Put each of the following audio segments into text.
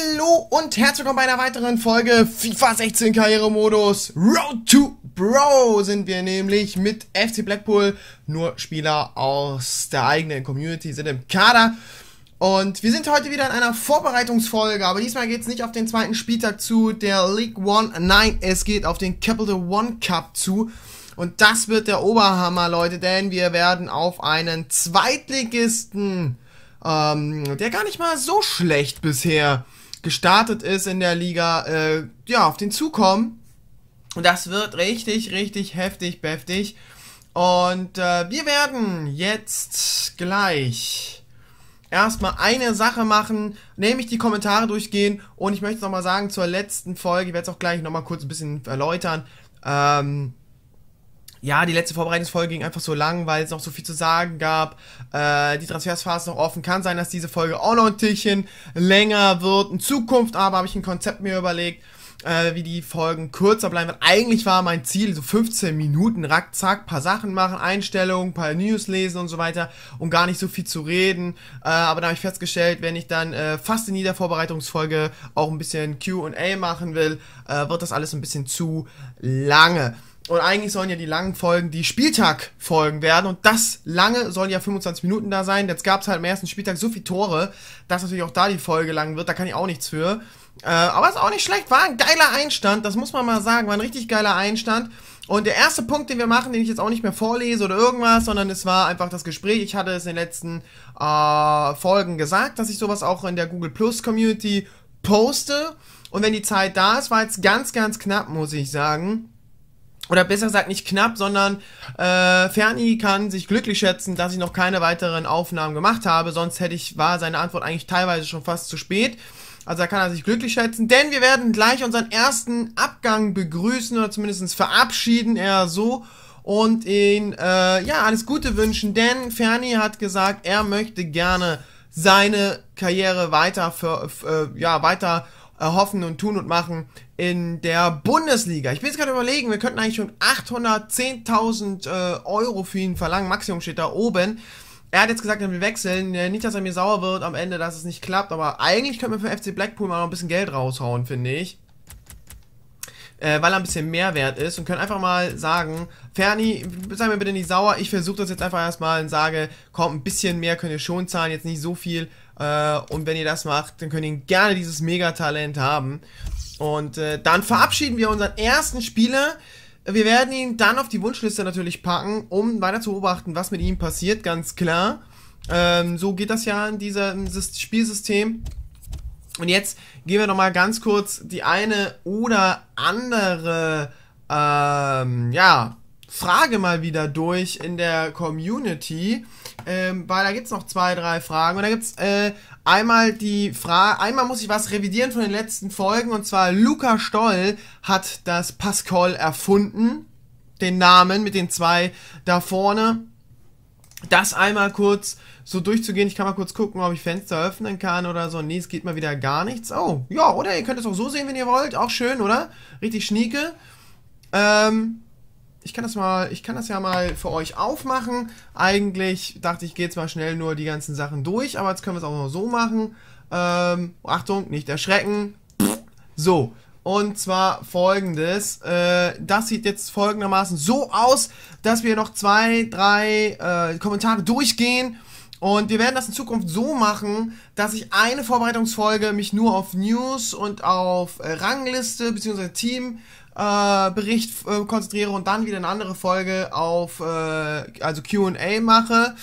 Hallo und herzlich willkommen bei einer weiteren Folge FIFA 16 Karrieremodus Road to Bro sind wir nämlich mit FC Blackpool. Nur Spieler aus der eigenen Community sind im Kader. Und wir sind heute wieder in einer Vorbereitungsfolge, aber diesmal geht es nicht auf den zweiten Spieltag zu der League One. Nein, es geht auf den Capital One Cup zu. Und das wird der Oberhammer, Leute, denn wir werden auf einen Zweitligisten, ähm, der gar nicht mal so schlecht bisher gestartet ist in der Liga, äh, ja, auf den zukommen. Und das wird richtig, richtig heftig, beftig. Und äh, wir werden jetzt gleich erstmal eine Sache machen, nämlich die Kommentare durchgehen. Und ich möchte nochmal sagen, zur letzten Folge, ich werde es auch gleich nochmal kurz ein bisschen erläutern. Ähm, ja, die letzte Vorbereitungsfolge ging einfach so lang, weil es noch so viel zu sagen gab. Äh, die Transfersphase noch offen. Kann sein, dass diese Folge auch noch ein Tischchen länger wird. In Zukunft aber habe ich ein Konzept mir überlegt, äh, wie die Folgen kürzer bleiben. Weil eigentlich war mein Ziel so 15 Minuten, rack, zack, paar Sachen machen, Einstellungen, paar News lesen und so weiter, um gar nicht so viel zu reden. Äh, aber da habe ich festgestellt, wenn ich dann äh, fast in jeder Vorbereitungsfolge auch ein bisschen Q&A machen will, äh, wird das alles ein bisschen zu lange. Und eigentlich sollen ja die langen Folgen die Spieltag-Folgen werden. Und das lange sollen ja 25 Minuten da sein. Jetzt gab es halt am ersten Spieltag so viele Tore, dass natürlich auch da die Folge lang wird. Da kann ich auch nichts für. Äh, aber ist auch nicht schlecht. War ein geiler Einstand. Das muss man mal sagen. War ein richtig geiler Einstand. Und der erste Punkt, den wir machen, den ich jetzt auch nicht mehr vorlese oder irgendwas, sondern es war einfach das Gespräch. Ich hatte es in den letzten äh, Folgen gesagt, dass ich sowas auch in der Google Plus Community poste. Und wenn die Zeit da ist, war jetzt ganz, ganz knapp, muss ich sagen oder besser gesagt nicht knapp, sondern äh, Ferni kann sich glücklich schätzen, dass ich noch keine weiteren Aufnahmen gemacht habe, sonst hätte ich, war seine Antwort eigentlich teilweise schon fast zu spät. Also da kann er sich glücklich schätzen, denn wir werden gleich unseren ersten Abgang begrüßen oder zumindest verabschieden, eher so. Und ihn, äh, ja, alles Gute wünschen, denn Ferni hat gesagt, er möchte gerne seine Karriere weiter, für, äh, ja, weiter erhoffen und Tun und Machen in der Bundesliga. Ich bin jetzt gerade überlegen, wir könnten eigentlich schon 810.000 äh, Euro für ihn verlangen. Maximum steht da oben. Er hat jetzt gesagt, er will wechseln. Nicht, dass er mir sauer wird am Ende, dass es nicht klappt, aber eigentlich könnte man für FC Blackpool mal noch ein bisschen Geld raushauen, finde ich. Äh, weil er ein bisschen mehr wert ist und können einfach mal sagen, Ferni, sei mir bitte nicht sauer, ich versuche das jetzt einfach erstmal und sage, komm, ein bisschen mehr könnt ihr schon zahlen, jetzt nicht so viel, äh, und wenn ihr das macht, dann könnt ihr gerne dieses Megatalent haben. Und äh, dann verabschieden wir unseren ersten Spieler. Wir werden ihn dann auf die Wunschliste natürlich packen, um weiter zu beobachten, was mit ihm passiert, ganz klar. Ähm, so geht das ja in diesem Spielsystem. Und jetzt gehen wir nochmal ganz kurz die eine oder andere ähm, ja, Frage mal wieder durch in der Community ähm, weil da gibt es noch zwei, drei Fragen. Und da gibt es äh, einmal die Frage, einmal muss ich was revidieren von den letzten Folgen. Und zwar Luca Stoll hat das Pascal erfunden. Den Namen mit den zwei da vorne. Das einmal kurz so durchzugehen. Ich kann mal kurz gucken, ob ich Fenster öffnen kann oder so. Nee, es geht mal wieder gar nichts. Oh, ja, oder? Ihr könnt es auch so sehen, wenn ihr wollt. Auch schön, oder? Richtig schnieke. Ähm, ich kann das mal, ich kann das ja mal für euch aufmachen. Eigentlich dachte ich, gehe jetzt mal schnell nur die ganzen Sachen durch, aber jetzt können wir es auch noch so machen. Ähm, Achtung, nicht erschrecken. So, und zwar folgendes. Äh, das sieht jetzt folgendermaßen so aus, dass wir noch zwei, drei äh, Kommentare durchgehen. Und wir werden das in Zukunft so machen, dass ich eine Vorbereitungsfolge mich nur auf News und auf äh, Rangliste bzw. Team äh, Bericht äh, konzentriere und dann wieder eine andere Folge auf, äh, also QA mache,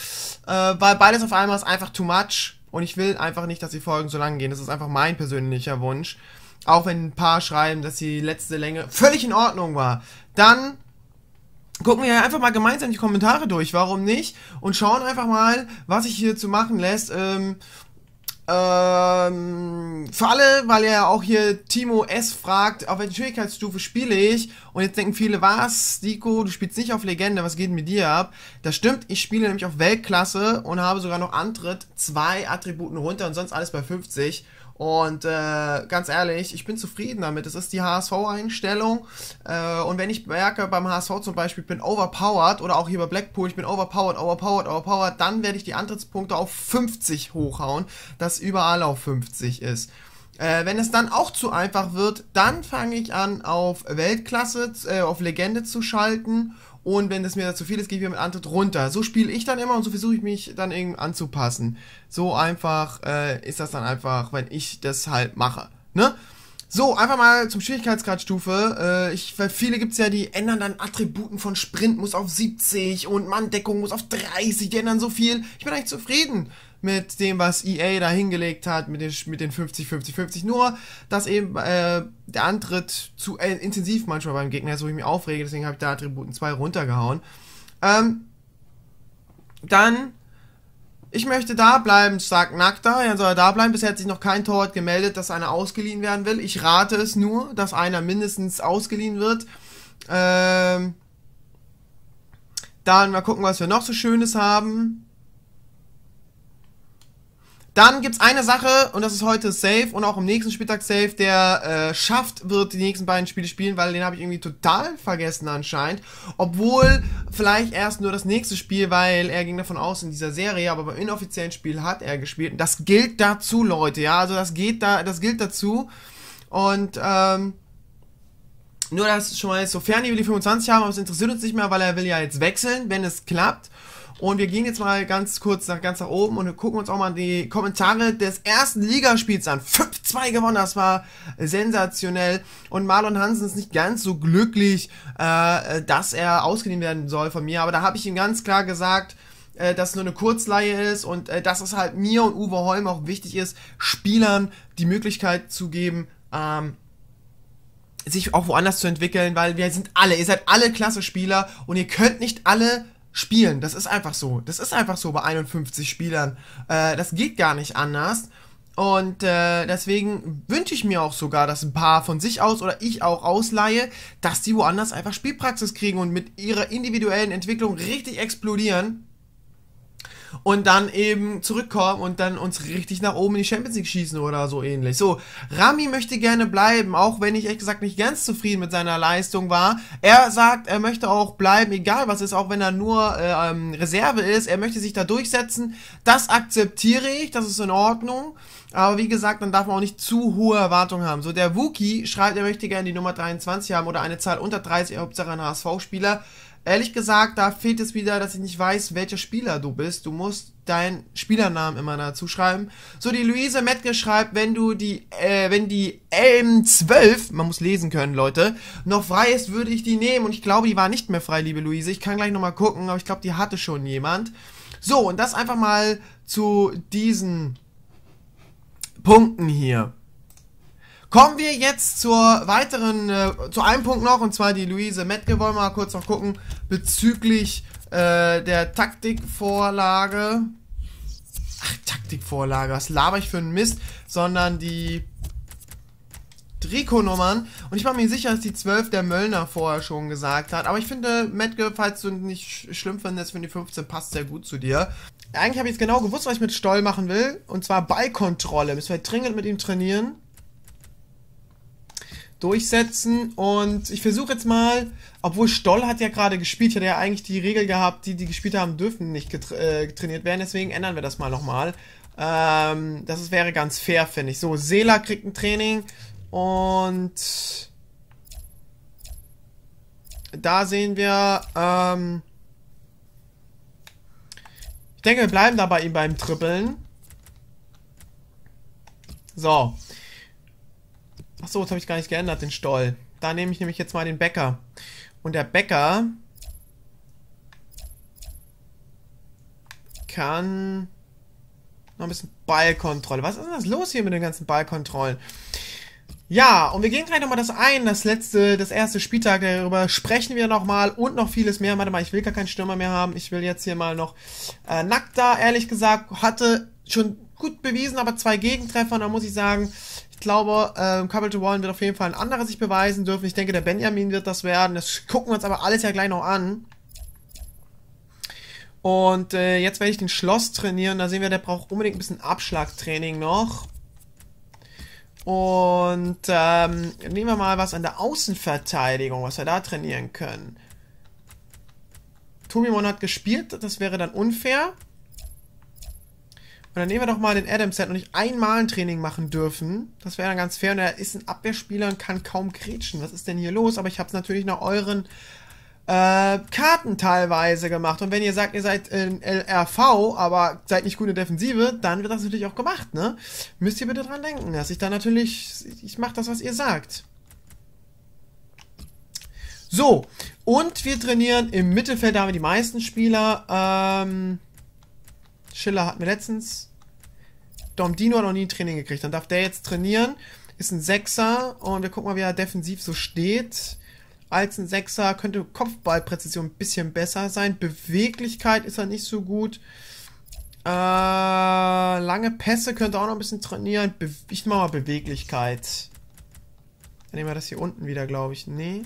äh, weil beides auf einmal ist einfach too much und ich will einfach nicht, dass die Folgen so lang gehen. Das ist einfach mein persönlicher Wunsch. Auch wenn ein paar schreiben, dass die letzte Länge völlig in Ordnung war. Dann gucken wir einfach mal gemeinsam die Kommentare durch, warum nicht? Und schauen einfach mal, was sich hier zu machen lässt. Ähm, ähm, für alle, weil ja auch hier Timo S. fragt, auf welcher Schwierigkeitsstufe spiele ich? Und jetzt denken viele, was, Nico, du spielst nicht auf Legende, was geht mit dir ab? Das stimmt, ich spiele nämlich auf Weltklasse und habe sogar noch Antritt, zwei Attributen runter und sonst alles bei 50. Und äh, ganz ehrlich, ich bin zufrieden damit. Es ist die HSV-Einstellung. Äh, und wenn ich merke, beim HSV zum Beispiel, ich bin overpowered oder auch hier bei Blackpool, ich bin overpowered, overpowered, overpowered, dann werde ich die Antrittspunkte auf 50 hochhauen, dass überall auf 50 ist. Äh, wenn es dann auch zu einfach wird, dann fange ich an, auf Weltklasse, äh, auf Legende zu schalten und wenn es mir zu viel ist, gehe ich wieder mit Antritt runter. So spiele ich dann immer und so versuche ich mich dann irgendwie anzupassen. So einfach äh, ist das dann einfach, wenn ich das halt mache. Ne? So, einfach mal zum Schwierigkeitsgradstufe. Äh, ich, weil viele gibt's ja, die ändern dann Attributen von Sprint muss auf 70 und Manndeckung muss auf 30, die ändern so viel. Ich bin eigentlich zufrieden mit dem, was EA da hingelegt hat, mit den, mit den 50, 50, 50. Nur, dass eben äh, der Antritt zu äh, intensiv manchmal beim Gegner ist, wo ich mich aufrege. Deswegen habe ich da Attributen 2 runtergehauen. Ähm, dann, ich möchte da bleiben, sagt Nackter. Dann soll er da bleiben. Bisher hat sich noch kein Torwart gemeldet, dass einer ausgeliehen werden will. Ich rate es nur, dass einer mindestens ausgeliehen wird. Ähm, dann mal gucken, was wir noch so Schönes haben. Dann gibt es eine Sache, und das ist heute safe und auch im nächsten Spieltag safe. Der äh, Schafft wird die nächsten beiden Spiele spielen, weil den habe ich irgendwie total vergessen anscheinend. Obwohl vielleicht erst nur das nächste Spiel, weil er ging davon aus in dieser Serie, aber beim inoffiziellen Spiel hat er gespielt. Und das gilt dazu, Leute, ja. Also das geht da, das gilt dazu. Und ähm, nur das schon mal, sofern die will die 25 haben, aber es interessiert uns nicht mehr, weil er will ja jetzt wechseln, wenn es klappt. Und wir gehen jetzt mal ganz kurz nach, ganz nach oben und gucken uns auch mal die Kommentare des ersten Ligaspiels an. 5-2 gewonnen, das war sensationell. Und Marlon Hansen ist nicht ganz so glücklich, äh, dass er ausgeliehen werden soll von mir. Aber da habe ich ihm ganz klar gesagt, äh, dass nur eine Kurzleihe ist und äh, dass es halt mir und Uwe Holm auch wichtig ist, Spielern die Möglichkeit zu geben, ähm, sich auch woanders zu entwickeln, weil wir sind alle, ihr seid alle klasse Spieler und ihr könnt nicht alle spielen. Das ist einfach so. Das ist einfach so bei 51 Spielern. Äh, das geht gar nicht anders. Und äh, deswegen wünsche ich mir auch sogar, dass ein paar von sich aus oder ich auch ausleihe, dass die woanders einfach Spielpraxis kriegen und mit ihrer individuellen Entwicklung richtig explodieren und dann eben zurückkommen und dann uns richtig nach oben in die Champions League schießen oder so ähnlich. So, Rami möchte gerne bleiben, auch wenn ich ehrlich gesagt nicht ganz zufrieden mit seiner Leistung war. Er sagt, er möchte auch bleiben, egal was ist, auch wenn er nur äh, ähm, Reserve ist. Er möchte sich da durchsetzen. Das akzeptiere ich, das ist in Ordnung. Aber wie gesagt, dann darf man auch nicht zu hohe Erwartungen haben. So, der Wookie schreibt, er möchte gerne die Nummer 23 haben oder eine Zahl unter 30, Hauptsache ein HSV-Spieler. Ehrlich gesagt, da fehlt es wieder, dass ich nicht weiß, welcher Spieler du bist. Du musst deinen Spielernamen immer dazu schreiben. So, die Luise Metke schreibt, wenn du die, äh, wenn die M12, man muss lesen können, Leute, noch frei ist, würde ich die nehmen. Und ich glaube, die war nicht mehr frei, liebe Luise. Ich kann gleich nochmal gucken, aber ich glaube, die hatte schon jemand. So, und das einfach mal zu diesen Punkten hier. Kommen wir jetzt zur weiteren, äh, zu einem Punkt noch, und zwar die Luise Metke wollen wir mal kurz noch gucken, bezüglich äh, der Taktikvorlage. Ach, Taktikvorlage, was laber ich für einen Mist, sondern die Trikotnummern. Und ich war mir sicher, dass die 12 der Möllner vorher schon gesagt hat. Aber ich finde, Metke, falls du nicht schlimm findest, finde die 15 passt sehr gut zu dir. Eigentlich habe ich jetzt genau gewusst, was ich mit Stoll machen will. Und zwar Ballkontrolle. Müssen wir dringend mit ihm trainieren durchsetzen. Und ich versuche jetzt mal, obwohl Stoll hat ja gerade gespielt, ich hatte ja eigentlich die Regel gehabt, die, die gespielt haben, dürfen nicht getra äh, trainiert werden. Deswegen ändern wir das mal nochmal. Ähm, das ist, wäre ganz fair, finde ich. So, Sela kriegt ein Training und da sehen wir, ähm, ich denke, wir bleiben da bei ihm beim Trippeln. So. Achso, das habe ich gar nicht geändert, den Stoll. Da nehme ich nämlich jetzt mal den Bäcker. Und der Bäcker kann noch ein bisschen Ballkontrolle. Was ist denn das los hier mit den ganzen Ballkontrollen? Ja, und wir gehen gleich nochmal das ein, das letzte, das erste Spieltag, darüber sprechen wir nochmal und noch vieles mehr. Warte mal, ich will gar keinen Stürmer mehr haben. Ich will jetzt hier mal noch äh, nackt da, ehrlich gesagt, hatte schon gut bewiesen, aber zwei Gegentreffer, da muss ich sagen, ich glaube, ähm, Couple to One wird auf jeden Fall ein anderer sich beweisen dürfen. Ich denke, der Benjamin wird das werden. Das gucken wir uns aber alles ja gleich noch an. Und äh, jetzt werde ich den Schloss trainieren. Da sehen wir, der braucht unbedingt ein bisschen Abschlagtraining noch. Und ähm, nehmen wir mal was an der Außenverteidigung, was wir da trainieren können. Tumimon hat gespielt, das wäre dann unfair. Und dann nehmen wir doch mal den Adams, der hat noch nicht einmal ein Training machen dürfen. Das wäre dann ganz fair. Und er ist ein Abwehrspieler und kann kaum grätschen. Was ist denn hier los? Aber ich habe es natürlich nach euren äh, Karten teilweise gemacht. Und wenn ihr sagt, ihr seid in LRV, aber seid nicht gut in der Defensive, dann wird das natürlich auch gemacht, ne? Müsst ihr bitte dran denken, dass ich da natürlich, ich mache das, was ihr sagt. So, und wir trainieren im Mittelfeld, da haben wir die meisten Spieler, ähm, Schiller hatten wir letztens. Dom Dino hat noch nie ein Training gekriegt. Dann darf der jetzt trainieren. Ist ein Sechser und wir gucken mal, wie er defensiv so steht. Als ein Sechser könnte Kopfballpräzision ein bisschen besser sein. Beweglichkeit ist er nicht so gut. Äh, lange Pässe könnte auch noch ein bisschen trainieren. Be ich mache mal Beweglichkeit. Dann nehmen wir das hier unten wieder, glaube ich. Nee.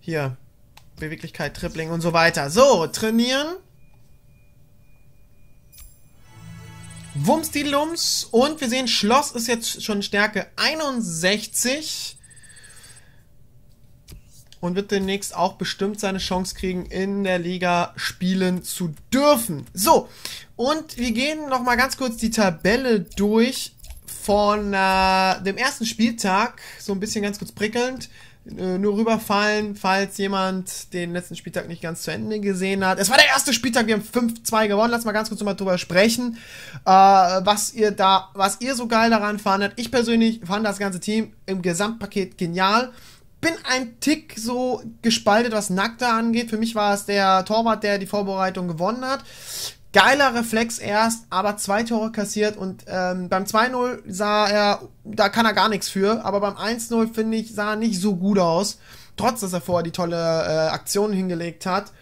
Hier. Beweglichkeit, Tripling und so weiter. So, trainieren. Wumstilums und wir sehen, Schloss ist jetzt schon Stärke 61 und wird demnächst auch bestimmt seine Chance kriegen, in der Liga spielen zu dürfen. So, und wir gehen nochmal ganz kurz die Tabelle durch von äh, dem ersten Spieltag, so ein bisschen ganz kurz prickelnd. Äh, nur rüberfallen, falls jemand den letzten Spieltag nicht ganz zu Ende gesehen hat. Es war der erste Spieltag, wir haben 5-2 gewonnen. Lass mal ganz kurz nochmal drüber sprechen, äh, was ihr da, was ihr so geil daran fandet. Ich persönlich fand das ganze Team im Gesamtpaket genial. Bin ein Tick so gespaltet, was Nackter angeht. Für mich war es der Torwart, der die Vorbereitung gewonnen hat geiler Reflex erst, aber zwei Tore kassiert und ähm, beim 2-0 sah er, da kann er gar nichts für, aber beim 1-0 finde ich, sah er nicht so gut aus, trotz dass er vorher die tolle äh, Aktion hingelegt hat.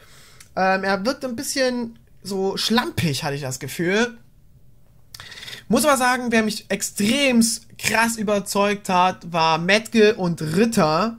Ähm, er wirkt ein bisschen so schlampig, hatte ich das Gefühl. Muss aber sagen, wer mich extrem krass überzeugt hat, war Metke und Ritter.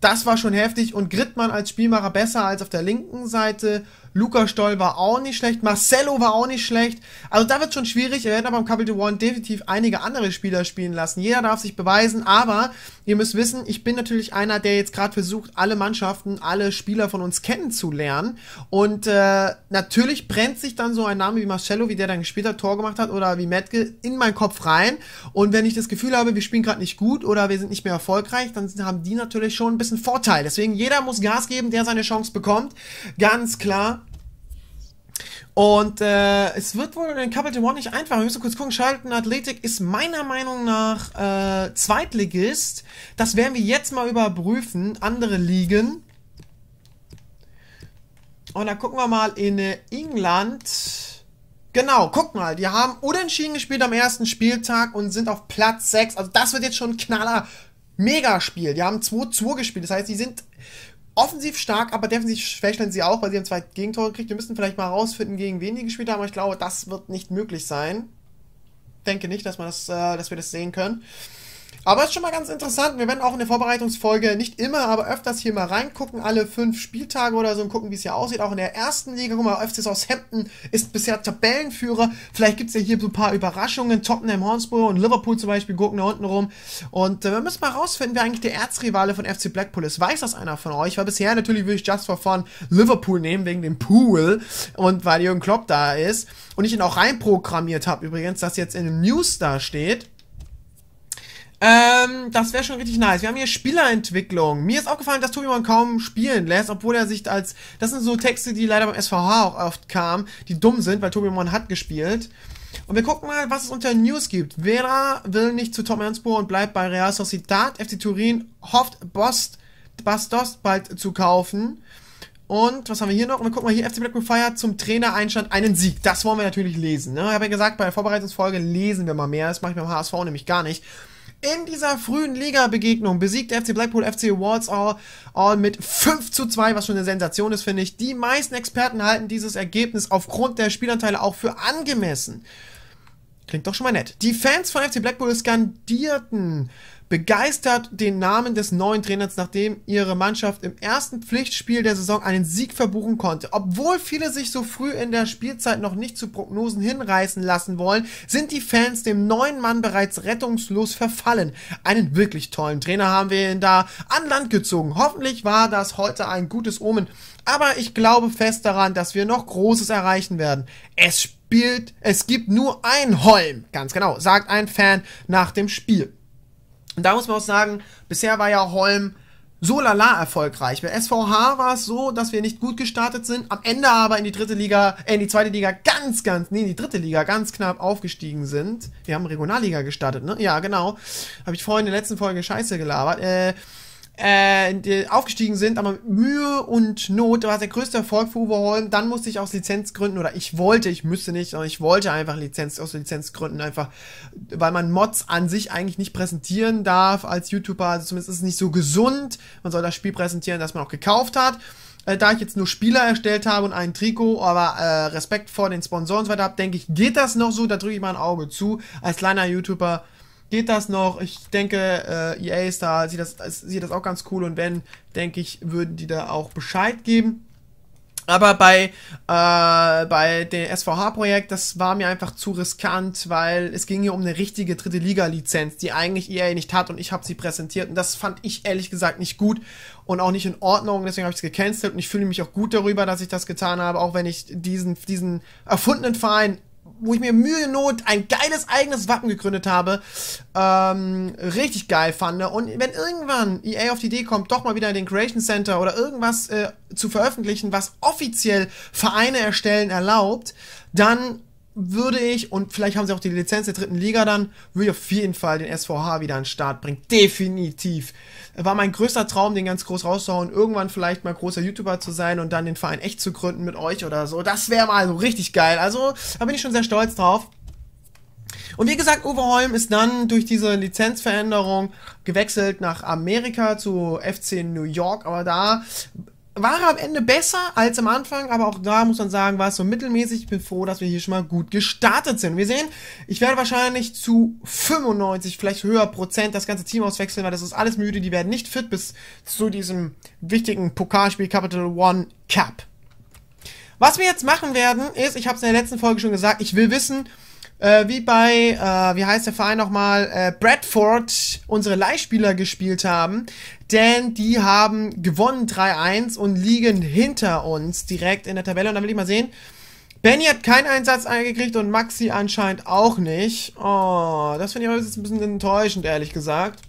Das war schon heftig und Grittmann als Spielmacher besser als auf der linken Seite. Luca Stoll war auch nicht schlecht. Marcelo war auch nicht schlecht. Also da wird schon schwierig. Wir werden aber im Capital One definitiv einige andere Spieler spielen lassen. Jeder darf sich beweisen, aber ihr müsst wissen, ich bin natürlich einer, der jetzt gerade versucht, alle Mannschaften, alle Spieler von uns kennenzulernen. Und äh, natürlich brennt sich dann so ein Name wie Marcelo, wie der dann gespielt hat, Tor gemacht hat oder wie Metke in meinen Kopf rein. Und wenn ich das Gefühl habe, wir spielen gerade nicht gut oder wir sind nicht mehr erfolgreich, dann haben die natürlich schon ein bisschen Vorteil. Deswegen jeder muss Gas geben, der seine Chance bekommt. Ganz klar. Und äh, es wird wohl in Couple One nicht einfach. Wir müssen kurz gucken. Charlton Athletic ist meiner Meinung nach äh, Zweitligist. Das werden wir jetzt mal überprüfen. Andere Ligen. Und dann gucken wir mal in äh, England. Genau, guck mal, die haben unentschieden gespielt am ersten Spieltag und sind auf Platz 6. Also das wird jetzt schon ein knaller Megaspiel. Die haben 2-2 gespielt. Das heißt, die sind offensiv stark, aber defensiv schwächeln sie auch, weil sie haben zwei Gegentore gekriegt. Wir müssen vielleicht mal rausfinden, gegen wen die gespielt haben, aber ich glaube, das wird nicht möglich sein. denke nicht, dass, man das, äh, dass wir das sehen können. Aber ist schon mal ganz interessant. Wir werden auch in der Vorbereitungsfolge nicht immer, aber öfters hier mal reingucken, alle fünf Spieltage oder so und gucken, wie es hier aussieht. Auch in der ersten Liga, guck mal, FC Southampton ist bisher Tabellenführer. Vielleicht gibt es ja hier so ein paar Überraschungen. Tottenham Hotspur und Liverpool zum Beispiel gucken da unten rum. Und äh, wir müssen mal rausfinden, wer eigentlich der Erzrivale von FC Blackpool ist. Weiß das einer von euch? Weil bisher natürlich würde ich Just for Fun Liverpool nehmen, wegen dem Pool und weil Jürgen Klopp da ist. Und ich ihn auch reinprogrammiert habe übrigens, dass jetzt in dem News da steht ähm, das wäre schon richtig nice. Wir haben hier Spielerentwicklung. Mir ist aufgefallen, dass Tobi Tobimann kaum spielen lässt, obwohl er sich als... Das sind so Texte, die leider beim SVH auch oft kamen, die dumm sind, weil Tobi Tobimann hat gespielt. Und wir gucken mal, was es unter News gibt. Vera will nicht zu Tom Ernstbohr und bleibt bei Real Sociedad. FC Turin hofft, Bost, Bastos bald zu kaufen. Und was haben wir hier noch? Und wir gucken mal hier, FC Blackpool feiert zum Trainereinstand einen Sieg. Das wollen wir natürlich lesen. Ne? Ich habe ja gesagt, bei der Vorbereitungsfolge lesen wir mal mehr. Das mache ich beim HSV nämlich gar nicht. In dieser frühen Liga-Begegnung besiegt FC Blackpool FC Walsall All mit 5 zu 2, was schon eine Sensation ist, finde ich. Die meisten Experten halten dieses Ergebnis aufgrund der Spielanteile auch für angemessen. Klingt doch schon mal nett. Die Fans von FC Blackpool skandierten begeistert den Namen des neuen Trainers, nachdem ihre Mannschaft im ersten Pflichtspiel der Saison einen Sieg verbuchen konnte. Obwohl viele sich so früh in der Spielzeit noch nicht zu Prognosen hinreißen lassen wollen, sind die Fans dem neuen Mann bereits rettungslos verfallen. Einen wirklich tollen Trainer haben wir ihn da an Land gezogen. Hoffentlich war das heute ein gutes Omen. Aber ich glaube fest daran, dass wir noch Großes erreichen werden. Es spielt, es gibt nur ein Holm. Ganz genau, sagt ein Fan nach dem Spiel. Und da muss man auch sagen, bisher war ja Holm so lala erfolgreich. Bei SVH war es so, dass wir nicht gut gestartet sind, am Ende aber in die dritte Liga, äh, in die zweite Liga ganz, ganz, nee, in die dritte Liga ganz knapp aufgestiegen sind. Wir haben Regionalliga gestartet, ne? Ja, genau. Habe ich vorhin in der letzten Folge Scheiße gelabert. Äh, äh, aufgestiegen sind, aber mit Mühe und Not war es der größte Erfolg für Uwe Holm. Dann musste ich aus Lizenzgründen, oder ich wollte, ich müsste nicht, sondern ich wollte einfach Lizenz, aus Lizenzgründen einfach, weil man Mods an sich eigentlich nicht präsentieren darf als YouTuber, also zumindest ist es nicht so gesund. Man soll das Spiel präsentieren, das man auch gekauft hat. Äh, da ich jetzt nur Spieler erstellt habe und ein Trikot, aber äh, Respekt vor den Sponsoren und so weiter habe, denke ich, geht das noch so, da drücke ich mal ein Auge zu. Als kleiner YouTuber geht das noch. Ich denke, äh, EA ist da, sieht das, sieht das auch ganz cool und wenn, denke ich, würden die da auch Bescheid geben. Aber bei, äh, bei dem SVH-Projekt, das war mir einfach zu riskant, weil es ging hier um eine richtige dritte Liga-Lizenz, die eigentlich EA nicht hat und ich habe sie präsentiert und das fand ich ehrlich gesagt nicht gut und auch nicht in Ordnung, deswegen habe ich es gecancelt und ich fühle mich auch gut darüber, dass ich das getan habe, auch wenn ich diesen, diesen erfundenen Verein wo ich mir Mühe und Not ein geiles eigenes Wappen gegründet habe, ähm, richtig geil fand. Und wenn irgendwann EA auf die Idee kommt, doch mal wieder in den Creation Center oder irgendwas äh, zu veröffentlichen, was offiziell Vereine erstellen erlaubt, dann würde ich, und vielleicht haben sie auch die Lizenz der dritten Liga dann, würde ich auf jeden Fall den SVH wieder an den Start bringen. Definitiv. War mein größter Traum, den ganz groß rauszuhauen, irgendwann vielleicht mal großer YouTuber zu sein und dann den Verein echt zu gründen mit euch oder so. Das wäre mal so richtig geil. Also, da bin ich schon sehr stolz drauf. Und wie gesagt, Uwe Holm ist dann durch diese Lizenzveränderung gewechselt nach Amerika zu FC New York, aber da war am Ende besser als am Anfang, aber auch da muss man sagen, war es so mittelmäßig. Ich bin froh, dass wir hier schon mal gut gestartet sind. Wir sehen, ich werde wahrscheinlich zu 95, vielleicht höher Prozent das ganze Team auswechseln, weil das ist alles müde. Die werden nicht fit bis zu diesem wichtigen Pokalspiel Capital One Cup. Was wir jetzt machen werden, ist, ich habe es in der letzten Folge schon gesagt, ich will wissen, äh, wie bei, äh, wie heißt der Verein nochmal, äh, Bradford unsere Leihspieler gespielt haben denn die haben gewonnen 3-1 und liegen hinter uns direkt in der Tabelle. Und dann will ich mal sehen. Benny hat keinen Einsatz eingekriegt und Maxi anscheinend auch nicht. Oh, das finde ich aber jetzt ein bisschen enttäuschend, ehrlich gesagt.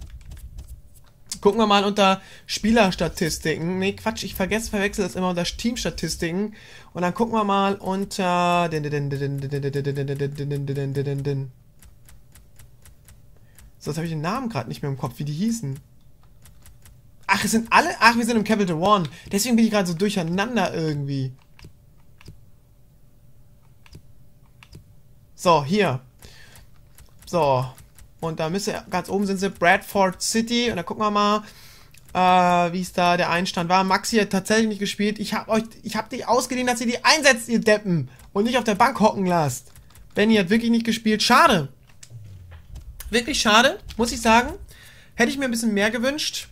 Gucken wir mal unter Spielerstatistiken. Nee, Quatsch, ich vergesse, verwechsel das immer unter Teamstatistiken. Und dann gucken wir mal unter... Sonst habe ich den Namen gerade nicht mehr im Kopf, wie die hießen. Ach, es sind alle. Ach, wir sind im Capital One. Deswegen bin ich gerade so durcheinander irgendwie. So, hier. So. Und da müsste ganz oben sind sie Bradford City. Und da gucken wir mal, äh, wie es da der Einstand war. Maxi hat tatsächlich nicht gespielt. Ich habe euch, ich habe dich ausgeliehen, dass ihr die einsetzt, ihr Deppen. Und nicht auf der Bank hocken lasst. Benny hat wirklich nicht gespielt. Schade. Wirklich schade, muss ich sagen. Hätte ich mir ein bisschen mehr gewünscht.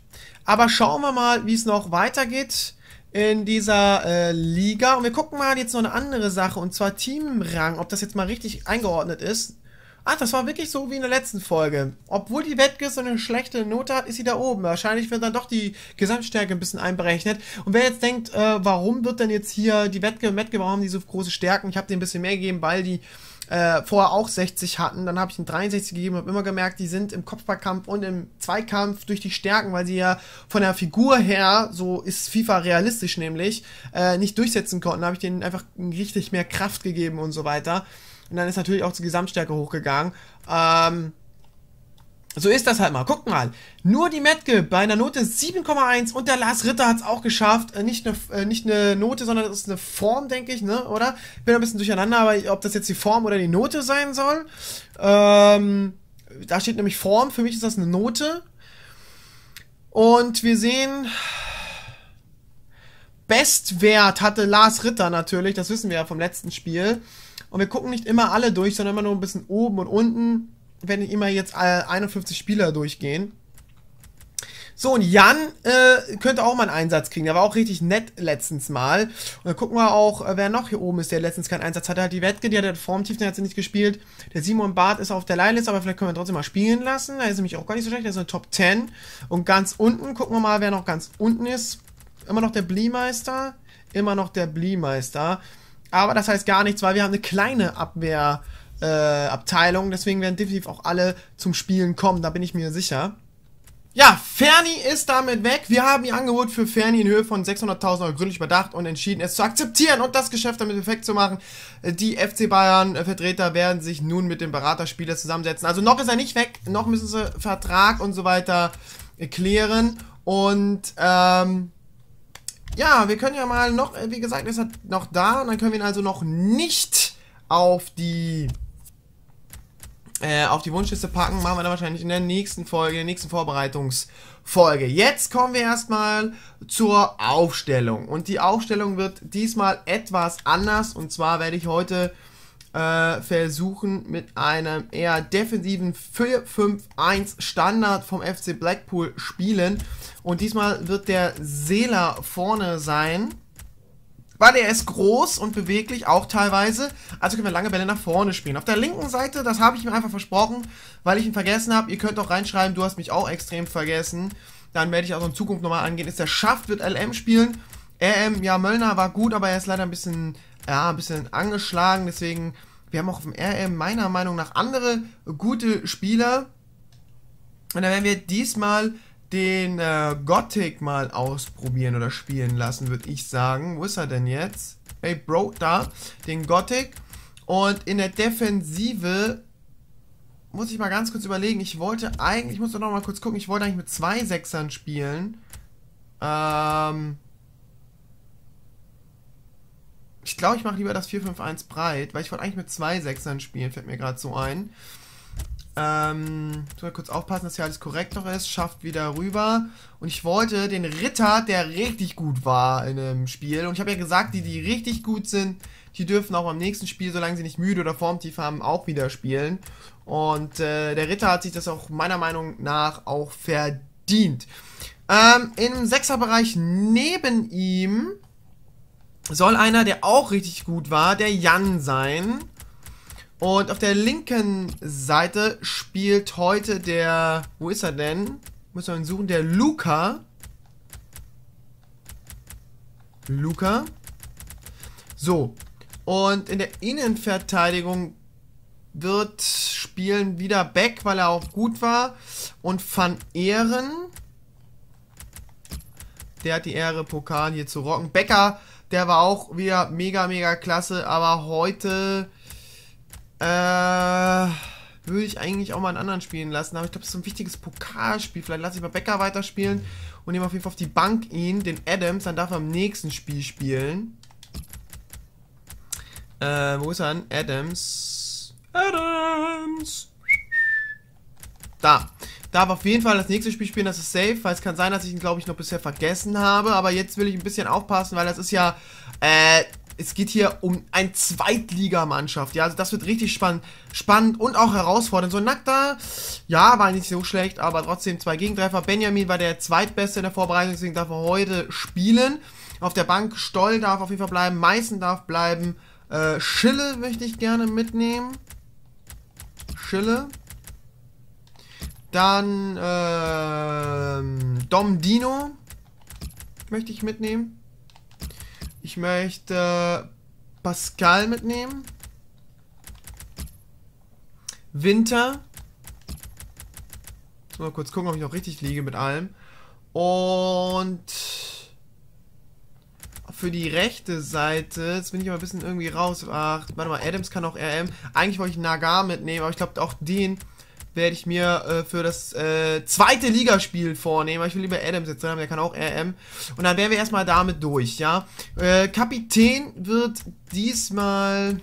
Aber schauen wir mal, wie es noch weitergeht in dieser äh, Liga. Und wir gucken mal jetzt noch eine andere Sache, und zwar Teamrang, ob das jetzt mal richtig eingeordnet ist. Ach, das war wirklich so wie in der letzten Folge. Obwohl die Wettke so eine schlechte Note hat, ist sie da oben. Wahrscheinlich wird dann doch die Gesamtstärke ein bisschen einberechnet. Und wer jetzt denkt, äh, warum wird denn jetzt hier die Wettge und Metke, warum haben die so große Stärken? Ich habe dir ein bisschen mehr gegeben, weil die äh, vorher auch 60 hatten. Dann habe ich einen 63 gegeben und habe immer gemerkt, die sind im Kopfballkampf und im Zweikampf durch die Stärken, weil sie ja von der Figur her, so ist FIFA realistisch nämlich, äh, nicht durchsetzen konnten. Da habe ich denen einfach richtig mehr Kraft gegeben und so weiter. Und dann ist natürlich auch die Gesamtstärke hochgegangen. Ähm, so ist das halt mal. Guck mal. Nur die Metke bei einer Note 7,1 und der Lars Ritter hat es auch geschafft. Äh, nicht eine, äh, nicht eine Note, sondern das ist eine Form, denke ich, ne? oder? Bin ein bisschen durcheinander, aber ob das jetzt die Form oder die Note sein soll. Ähm, da steht nämlich Form. Für mich ist das eine Note. Und wir sehen, Bestwert hatte Lars Ritter natürlich, das wissen wir ja vom letzten Spiel. Und wir gucken nicht immer alle durch, sondern immer nur ein bisschen oben und unten wenn immer jetzt 51 äh, Spieler durchgehen. So, und Jan äh, könnte auch mal einen Einsatz kriegen. Der war auch richtig nett letztens mal. Und dann gucken wir auch, äh, wer noch hier oben ist, der letztens keinen Einsatz hatte. Hat die Wetke, die hat den halt Formtief, den hat sie nicht gespielt. Der Simon Barth ist auf der Leihliste, aber vielleicht können wir ihn trotzdem mal spielen lassen. Da ist nämlich auch gar nicht so schlecht. Der ist eine Top 10. Und ganz unten, gucken wir mal, wer noch ganz unten ist. Immer noch der Bliemeister. Immer noch der Bliemeister. Aber das heißt gar nichts, weil wir haben eine kleine Abwehr äh, Abteilung. Deswegen werden definitiv auch alle zum Spielen kommen, da bin ich mir sicher. Ja, Ferni ist damit weg. Wir haben ihr Angebot für Ferni in Höhe von 600.000 Euro gründlich überdacht und entschieden, es zu akzeptieren und das Geschäft damit perfekt zu machen. Die FC Bayern-Vertreter äh, werden sich nun mit dem Beraterspieler zusammensetzen. Also noch ist er nicht weg, noch müssen sie Vertrag und so weiter klären. Und ähm, ja, wir können ja mal noch, äh, wie gesagt, ist er noch da und dann können wir ihn also noch nicht auf die äh, auf die Wunschliste packen. Machen wir dann wahrscheinlich in der nächsten Folge, in der nächsten Vorbereitungsfolge. Jetzt kommen wir erstmal zur Aufstellung. Und die Aufstellung wird diesmal etwas anders. Und zwar werde ich heute äh, versuchen, mit einem eher defensiven 4-5-1 Standard vom FC Blackpool spielen. Und diesmal wird der Seeler vorne sein weil er ist groß und beweglich auch teilweise. Also können wir lange Bälle nach vorne spielen. Auf der linken Seite, das habe ich ihm einfach versprochen, weil ich ihn vergessen habe. Ihr könnt auch reinschreiben, du hast mich auch extrem vergessen. Dann werde ich auch in Zukunft nochmal angehen. Ist der Schaft, wird LM spielen. RM, ja, Möllner war gut, aber er ist leider ein bisschen, ja, ein bisschen angeschlagen. Deswegen, wir haben auch auf dem RM meiner Meinung nach andere gute Spieler. Und dann werden wir diesmal den äh, Gothic mal ausprobieren oder spielen lassen, würde ich sagen. Wo ist er denn jetzt? Hey, Bro, da. Den Gothic. Und in der Defensive muss ich mal ganz kurz überlegen. Ich wollte eigentlich, ich muss doch noch mal kurz gucken, ich wollte eigentlich mit zwei Sechsern spielen. Ähm... Ich glaube, ich mache lieber das 4-5-1 breit, weil ich wollte eigentlich mit zwei Sechsern spielen, fällt mir gerade so ein. Ähm, ich muss kurz aufpassen, dass hier alles korrekt noch ist. Schafft wieder rüber. Und ich wollte den Ritter, der richtig gut war in dem Spiel. Und ich habe ja gesagt, die, die richtig gut sind, die dürfen auch beim nächsten Spiel, solange sie nicht müde oder formtief haben, auch wieder spielen. Und äh, der Ritter hat sich das auch meiner Meinung nach auch verdient. Ähm, Im Sechserbereich neben ihm soll einer, der auch richtig gut war, der Jan sein. Und auf der linken Seite spielt heute der, wo ist er denn? Muss man ihn suchen, der Luca. Luca. So. Und in der Innenverteidigung wird spielen wieder Beck, weil er auch gut war. Und Van Ehren. Der hat die Ehre, Pokal hier zu rocken. Becker, der war auch wieder mega, mega klasse. Aber heute äh, würde ich eigentlich auch mal einen anderen spielen lassen, aber ich glaube, das ist so ein wichtiges Pokalspiel. Vielleicht lasse ich mal Becker weiterspielen und nehme auf jeden Fall auf die Bank ihn, den Adams, dann darf er im nächsten Spiel spielen. Äh, wo ist er denn? Adams. Adams! Da. Darf auf jeden Fall das nächste Spiel spielen, das ist safe, weil es kann sein, dass ich ihn, glaube ich, noch bisher vergessen habe. Aber jetzt will ich ein bisschen aufpassen, weil das ist ja äh, es geht hier um eine Zweitligamannschaft. Ja, also das wird richtig spannend, spannend und auch herausfordernd. So Nackter, ja, war nicht so schlecht, aber trotzdem zwei Gegentreffer. Benjamin war der zweitbeste in der Vorbereitung, deswegen darf er heute spielen. Auf der Bank Stoll darf auf jeden Fall bleiben, Meißen darf bleiben. Äh, Schille möchte ich gerne mitnehmen. Schille. Dann äh, Dom Dino möchte ich mitnehmen. Ich möchte äh, Pascal mitnehmen. Winter. Jetzt mal kurz gucken, ob ich noch richtig liege mit allem. Und für die rechte Seite, jetzt bin ich aber ein bisschen irgendwie raus. Ach, warte mal, Adams kann auch RM. Eigentlich wollte ich Nagar mitnehmen, aber ich glaube auch den werde ich mir äh, für das äh, zweite Ligaspiel vornehmen. Ich will lieber Adams jetzt drin haben, der kann auch RM. Und dann wären wir erstmal damit durch, ja. Äh, Kapitän wird diesmal...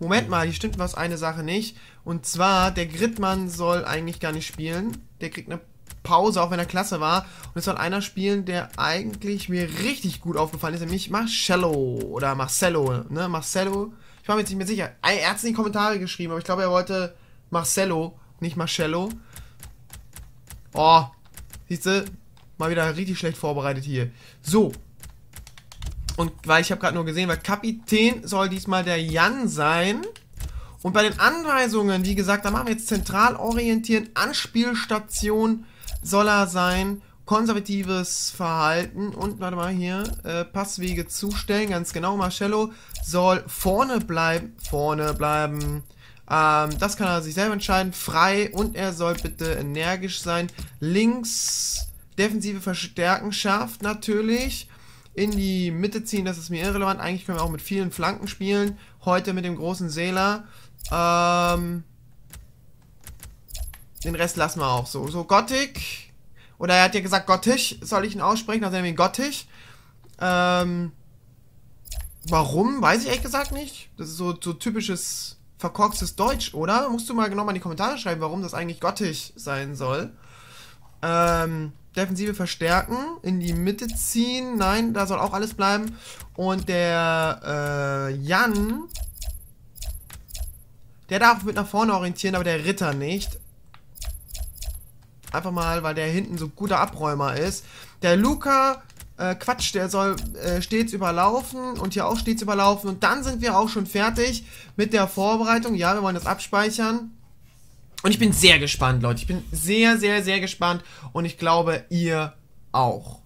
Moment mal, hier stimmt was eine Sache nicht. Und zwar, der Gridmann soll eigentlich gar nicht spielen. Der kriegt eine Pause, auch wenn er klasse war. Und es soll einer spielen, der eigentlich mir richtig gut aufgefallen ist, nämlich Marcello oder Marcello, ne? Marcello. Ich war mir jetzt nicht mehr sicher. Er hat es in die Kommentare geschrieben, aber ich glaube, er wollte Marcello, nicht Marcello. Oh, siehst du, mal wieder richtig schlecht vorbereitet hier. So. Und weil ich habe gerade nur gesehen, weil Kapitän soll diesmal der Jan sein. Und bei den Anweisungen, wie gesagt, da machen wir jetzt zentral orientieren, Anspielstation soll er sein, konservatives Verhalten und, warte mal hier, äh, Passwege zustellen, ganz genau, Marcello soll vorne bleiben, vorne bleiben, ähm, das kann er sich selber entscheiden. Frei und er soll bitte energisch sein. Links Defensive verstärken schafft natürlich. In die Mitte ziehen, das ist mir irrelevant. Eigentlich können wir auch mit vielen Flanken spielen. Heute mit dem großen Seeler. Ähm, den Rest lassen wir auch so. So, Gothic. Oder er hat ja gesagt, Gothic. Soll ich ihn aussprechen? Also nämlich Gothic. Ähm, warum? Weiß ich ehrlich gesagt nicht. Das ist so, so typisches verkorkstes Deutsch, oder? Musst du mal genau in die Kommentare schreiben, warum das eigentlich gottig sein soll. Ähm, Defensive verstärken, in die Mitte ziehen. Nein, da soll auch alles bleiben. Und der äh, Jan, der darf mit nach vorne orientieren, aber der Ritter nicht. Einfach mal, weil der hinten so guter Abräumer ist. Der Luca äh, Quatsch, der soll äh, stets überlaufen und hier auch stets überlaufen. Und dann sind wir auch schon fertig mit der Vorbereitung. Ja, wir wollen das abspeichern. Und ich bin sehr gespannt, Leute. Ich bin sehr, sehr, sehr gespannt. Und ich glaube, ihr auch.